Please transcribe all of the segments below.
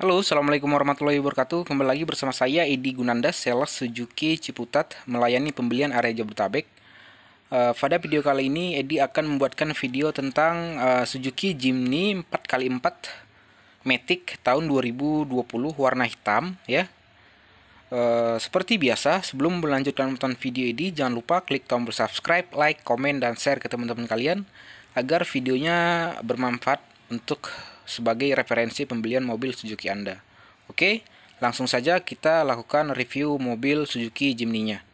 Halo, Assalamualaikum warahmatullahi wabarakatuh Kembali lagi bersama saya, Edi Gunanda, sales Suzuki Ciputat Melayani pembelian area Jabodetabek uh, Pada video kali ini, Edi akan membuatkan video tentang uh, Suzuki Jimny 4x4 Matic tahun 2020 warna hitam ya. Uh, seperti biasa, sebelum melanjutkan nonton video ini, jangan lupa klik tombol subscribe, like, komen, dan share ke teman-teman kalian agar videonya bermanfaat untuk sebagai referensi pembelian mobil Suzuki Anda. Oke, langsung saja kita lakukan review mobil Suzuki Jimny-nya.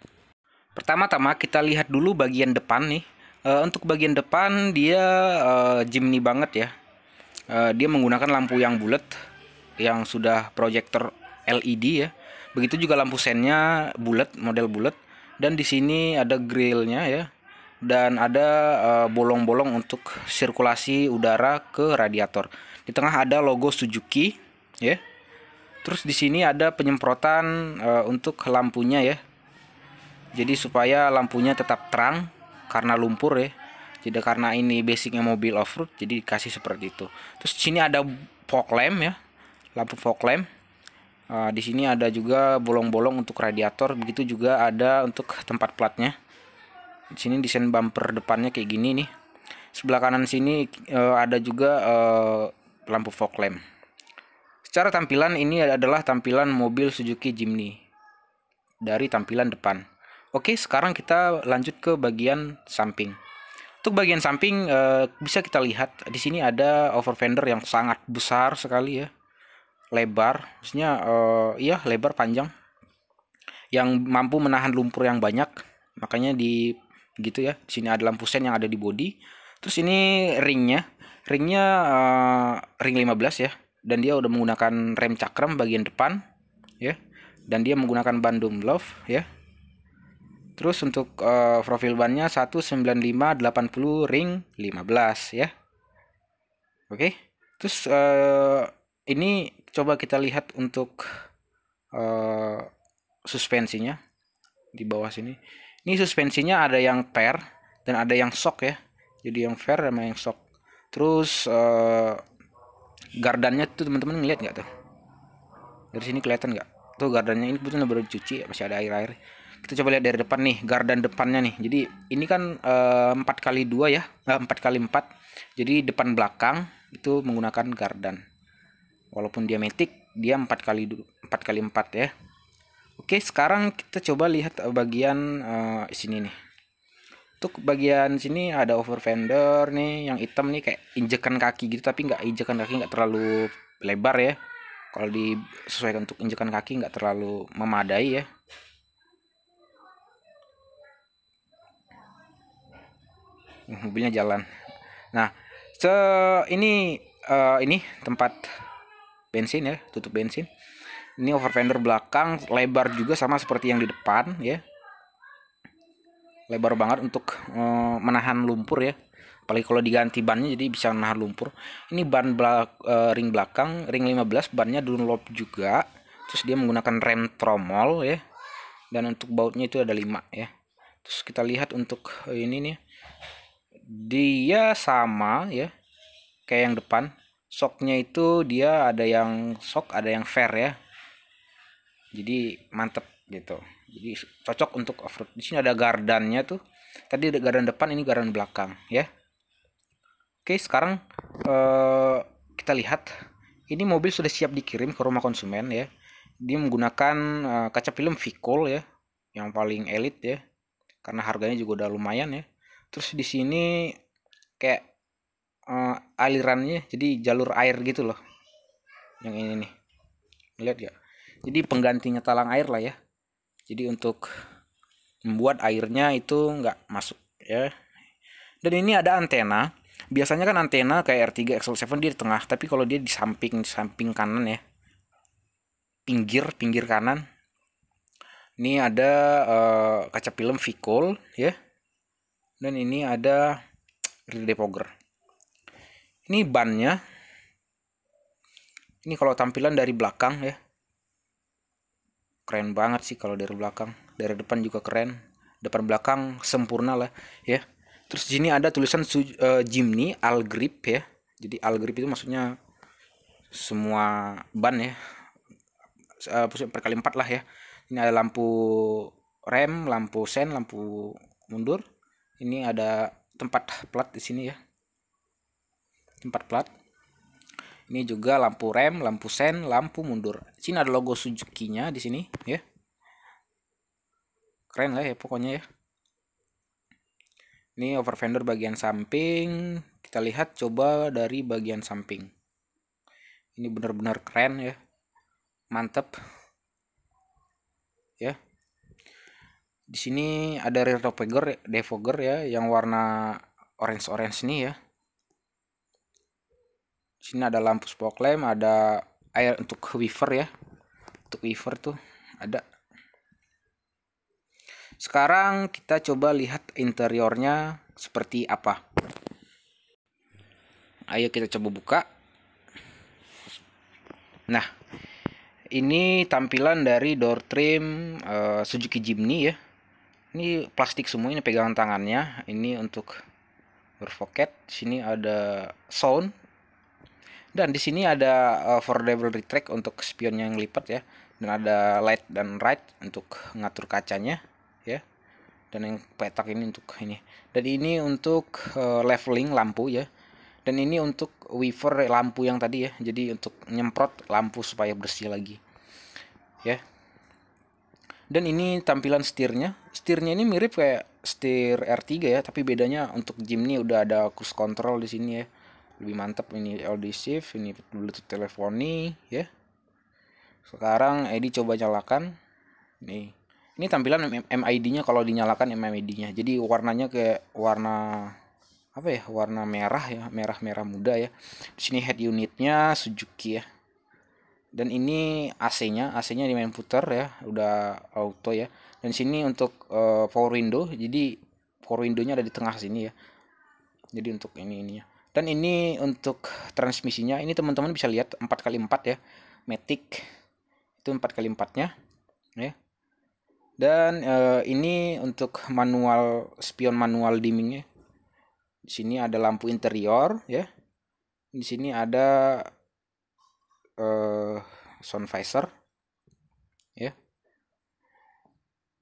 Pertama-tama kita lihat dulu bagian depan nih. Eh, untuk bagian depan dia eh, Jimny banget ya. Eh, dia menggunakan lampu yang bulat yang sudah proyektor LED ya. Begitu juga lampu sennya bulat, model bulat dan di sini ada grillnya ya dan ada bolong -bolong untuk sirkulasi udara ke radiator. Di tengah ada logo Suzuki, ya. Terus di sini ada penyemprotan e, untuk lampunya ya. Jadi supaya lampunya tetap terang karena lumpur ya. Jadi karena ini basicnya mobil off road, jadi dikasih seperti itu. Terus di sini ada fog lamp ya, lampu fog lamp. Uh, di sini ada juga bolong-bolong untuk radiator, begitu juga ada untuk tempat platnya. Di sini desain bumper depannya kayak gini nih. Sebelah kanan sini uh, ada juga uh, lampu fog lamp. Secara tampilan ini adalah tampilan mobil Suzuki Jimny dari tampilan depan. Oke, sekarang kita lanjut ke bagian samping. Untuk bagian samping eh, bisa kita lihat di sini ada over fender yang sangat besar sekali ya. Lebar, maksudnya eh, iya lebar panjang yang mampu menahan lumpur yang banyak. Makanya di gitu ya. Di sini ada lampu sen yang ada di body. Terus ini ringnya ringnya uh, ring 15 ya dan dia udah menggunakan rem cakram bagian depan ya dan dia menggunakan ban Dunlop ya terus untuk uh, profil bannya 19580 ring 15 ya oke okay. terus uh, ini coba kita lihat untuk uh, suspensinya di bawah sini ini suspensinya ada yang per dan ada yang shock ya jadi yang fair sama yang shock terus uh, gardannya tuh teman-teman ngeliat nggak tuh dari sini kelihatan nggak tuh gardannya ini kebetulan baru dicuci masih ada air air kita coba lihat dari depan nih gardan depannya nih jadi ini kan eh, empat kali dua ya eh, empat kali empat jadi depan belakang itu menggunakan gardan walaupun dia dia empat kali empat kali empat ya oke sekarang kita coba lihat bagian uh, sini nih tuh bagian sini ada over fender nih yang hitam nih kayak injekan kaki gitu tapi nggak injekan kaki nggak terlalu lebar ya kalau disesuaikan untuk injekan kaki nggak terlalu memadai ya hmm, mobilnya jalan nah se ini uh, ini tempat bensin ya tutup bensin ini over fender belakang lebar juga sama seperti yang di depan ya lebar banget untuk uh, menahan lumpur ya apalagi kalau diganti bannya jadi bisa menahan lumpur ini ban belak, uh, ring belakang ring 15 bannya Dunlop juga terus dia menggunakan rem tromol ya dan untuk bautnya itu ada 5 ya terus kita lihat untuk ini nih dia sama ya kayak yang depan soknya itu dia ada yang sok ada yang fair ya jadi mantep gitu jadi cocok untuk off road di sini ada gardannya tuh tadi ada gardan depan ini gardan belakang ya oke sekarang uh, kita lihat ini mobil sudah siap dikirim ke rumah konsumen ya dia menggunakan uh, kaca film Vicol ya yang paling elit ya karena harganya juga udah lumayan ya terus di sini kayak uh, alirannya jadi jalur air gitu loh yang ini nih lihat ya jadi penggantinya talang air lah ya jadi untuk membuat airnya itu nggak masuk ya dan ini ada antena biasanya kan antena kayak R3 XL7 dia di tengah tapi kalau dia di samping di samping kanan ya pinggir pinggir kanan ini ada uh, kaca film Vicol ya dan ini ada Redepoger ini bannya ini kalau tampilan dari belakang ya keren banget sih kalau dari belakang dari depan juga keren depan belakang sempurna lah ya terus di sini ada tulisan uh, Jimny All Grip ya jadi All Grip itu maksudnya semua ban ya uh, per kali empat lah ya ini ada lampu rem lampu sen lampu mundur ini ada tempat plat di sini ya tempat plat ini juga lampu rem, lampu sen, lampu mundur. Sini ada logo Suzuki-nya di sini, ya. Keren lah ya pokoknya ya. Ini over fender bagian samping. Kita lihat coba dari bagian samping. Ini benar-benar keren ya. Mantep. Ya. Di sini ada rear defogger ya yang warna orange-orange nih ya sini ada lampu spoklem ada air untuk wiper ya untuk wiper tuh ada sekarang kita coba lihat interiornya seperti apa ayo kita coba buka nah ini tampilan dari door trim uh, Suzuki Jimny ya ini plastik semua ini pegangan tangannya ini untuk berfoket sini ada sound dan di sini ada uh, eh, double retract untuk spion yang lipat ya. Dan ada light dan right untuk ngatur kacanya ya. Dan yang petak ini untuk ini. Dan ini untuk uh, leveling lampu ya. Dan ini untuk wiper lampu yang tadi ya. Jadi untuk nyemprot lampu supaya bersih lagi. Ya. Dan ini tampilan setirnya. Setirnya ini mirip kayak setir R3 ya, tapi bedanya untuk Jimny udah ada cruise control di sini ya lebih mantap ini Shift ini Bluetooth teleponi ya sekarang Edi coba nyalakan nih ini tampilan MID-nya kalau dinyalakan MID-nya jadi warnanya kayak warna apa ya warna merah ya merah merah muda ya di sini head unitnya Suzuki ya dan ini AC-nya AC-nya di main puter ya udah auto ya dan sini untuk uh, power window jadi power window-nya ada di tengah sini ya jadi untuk ini ini ya dan ini untuk transmisinya ini teman-teman bisa lihat 4x4 ya Matic itu 4x4 nya ya dan e, ini untuk manual spion manual dimmingnya di sini ada lampu interior ya di sini ada e, sound visor ya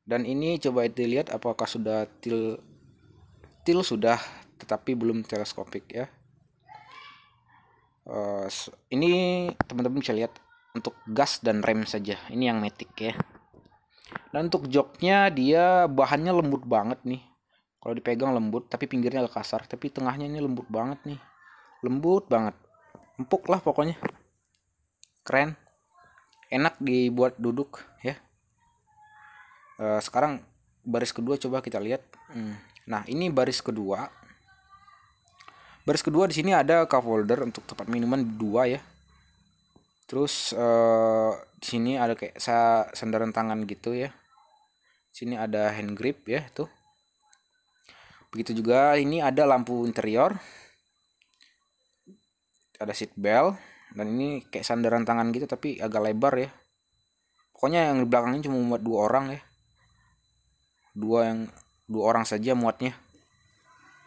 dan ini coba dilihat apakah sudah til til sudah tetapi belum teleskopik ya Eh, ini teman-teman bisa lihat untuk gas dan rem saja ini yang metik ya dan nah, untuk joknya dia bahannya lembut banget nih kalau dipegang lembut tapi pinggirnya agak kasar tapi tengahnya ini lembut banget nih lembut banget empuk lah pokoknya keren enak dibuat duduk ya eh, sekarang baris kedua coba kita lihat hmm. nah ini baris kedua Baris kedua di sini ada cup holder untuk tempat minuman dua ya. Terus uh, di sini ada kayak sa sandaran tangan gitu ya. Di sini ada hand grip ya tuh. Begitu juga ini ada lampu interior. Ada seat belt dan ini kayak sandaran tangan gitu tapi agak lebar ya. Pokoknya yang di belakangnya cuma muat dua orang ya. Dua yang dua orang saja muatnya.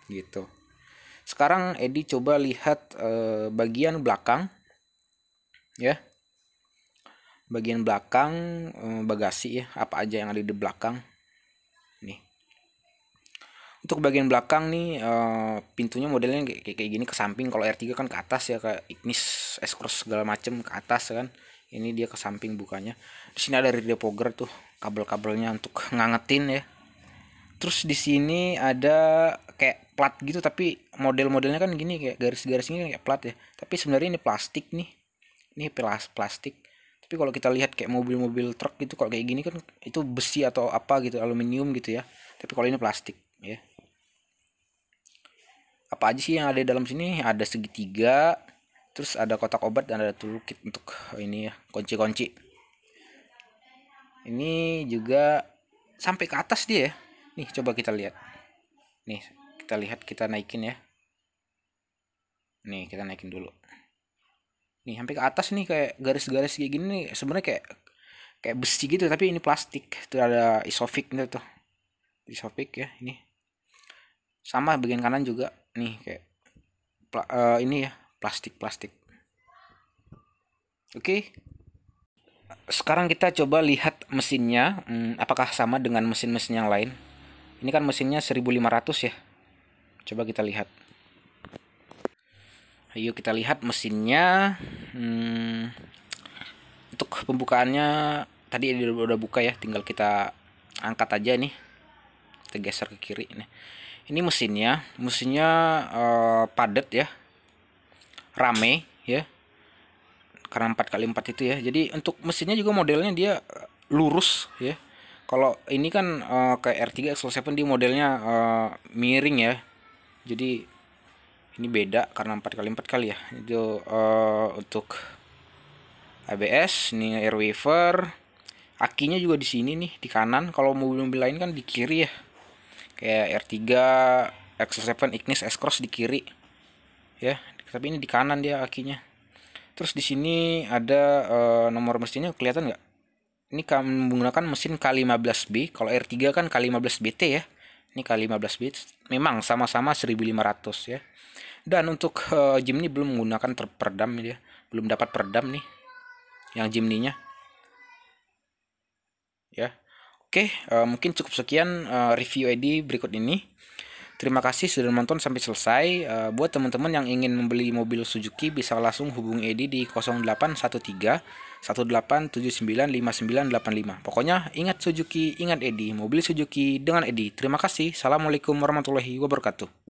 Gitu. Sekarang Edi coba lihat eh, bagian belakang ya. Bagian belakang eh, bagasi ya, apa aja yang ada di belakang. Nih. Untuk bagian belakang nih eh, pintunya modelnya kayak, kayak gini ke samping kalau R3 kan ke atas ya kayak Ignis, s segala macem ke atas kan. Ini dia ke samping bukanya. Di sini ada redepoger tuh kabel-kabelnya untuk ngangetin ya. Terus di sini ada kayak plat gitu tapi model-modelnya kan gini kayak garis-garis ini kayak plat ya tapi sebenarnya ini plastik nih ini pelas plastik tapi kalau kita lihat kayak mobil-mobil truk gitu kalau kayak gini kan itu besi atau apa gitu aluminium gitu ya tapi kalau ini plastik ya apa aja sih yang ada di dalam sini ada segitiga terus ada kotak obat dan ada toolkit untuk ini ya kunci-kunci ini juga sampai ke atas dia ya nih coba kita lihat nih kita lihat kita naikin ya nih kita naikin dulu nih sampai ke atas nih kayak garis-garis kayak gini nih sebenarnya kayak kayak besi gitu tapi ini plastik itu ada isofix gitu tuh isofix ya ini sama bagian kanan juga nih kayak pla, uh, ini ya plastik plastik oke okay. sekarang kita coba lihat mesinnya hmm, apakah sama dengan mesin-mesin yang lain ini kan mesinnya 1500 ya coba kita lihat ayo kita lihat mesinnya hmm, untuk pembukaannya tadi udah buka ya tinggal kita angkat aja nih kita geser ke kiri ini ini mesinnya mesinnya uh, padat ya rame ya karena 4 kali 4 itu ya jadi untuk mesinnya juga modelnya dia lurus ya kalau ini kan uh, kayak R3 X7 di modelnya uh, miring ya jadi ini beda karena 4 kali 4 kali ya itu uh, untuk ABS ini air wafer akinya juga di sini nih di kanan kalau mobil-mobil lain kan di kiri ya kayak R3 X7 Ignis S-Cross di kiri ya tapi ini di kanan dia akinya terus di sini ada uh, nomor mesinnya kelihatan nggak ini menggunakan mesin K15B kalau R3 kan K15BT ya ini kali 15 bits memang sama-sama 1500 ya dan untuk uh, eh, Jimny belum menggunakan terperdam perdam ya belum dapat perdam nih yang Jimny-nya ya oke uh, mungkin cukup sekian uh, review ID berikut ini Terima kasih sudah menonton sampai selesai. Eh, buat teman-teman yang ingin membeli mobil Suzuki bisa langsung hubungi Edi di 0813 18795985. Pokoknya ingat Suzuki, ingat Edi, mobil Suzuki dengan Edi. Terima kasih. Assalamualaikum warahmatullahi wabarakatuh.